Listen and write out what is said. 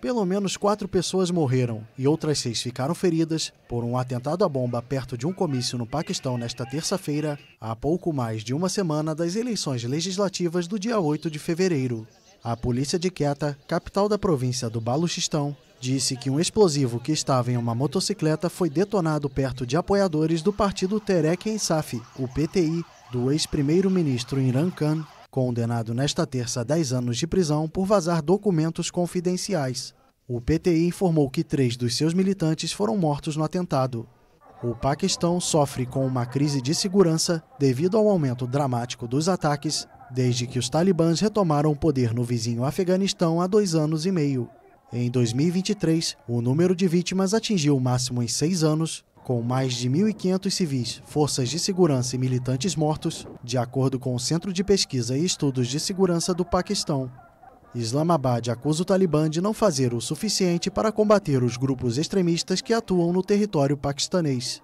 Pelo menos quatro pessoas morreram e outras seis ficaram feridas por um atentado à bomba perto de um comício no Paquistão nesta terça-feira, há pouco mais de uma semana das eleições legislativas do dia 8 de fevereiro. A polícia de Quetta, capital da província do Baluchistão, disse que um explosivo que estava em uma motocicleta foi detonado perto de apoiadores do partido Terek Insaf, o PTI, do ex-primeiro-ministro Imran Khan, condenado nesta terça a 10 anos de prisão por vazar documentos confidenciais. O PTI informou que três dos seus militantes foram mortos no atentado. O Paquistão sofre com uma crise de segurança devido ao aumento dramático dos ataques desde que os talibãs retomaram o poder no vizinho Afeganistão há dois anos e meio. Em 2023, o número de vítimas atingiu o máximo em seis anos, com mais de 1.500 civis, forças de segurança e militantes mortos, de acordo com o Centro de Pesquisa e Estudos de Segurança do Paquistão. Islamabad acusa o Talibã de não fazer o suficiente para combater os grupos extremistas que atuam no território paquistanês.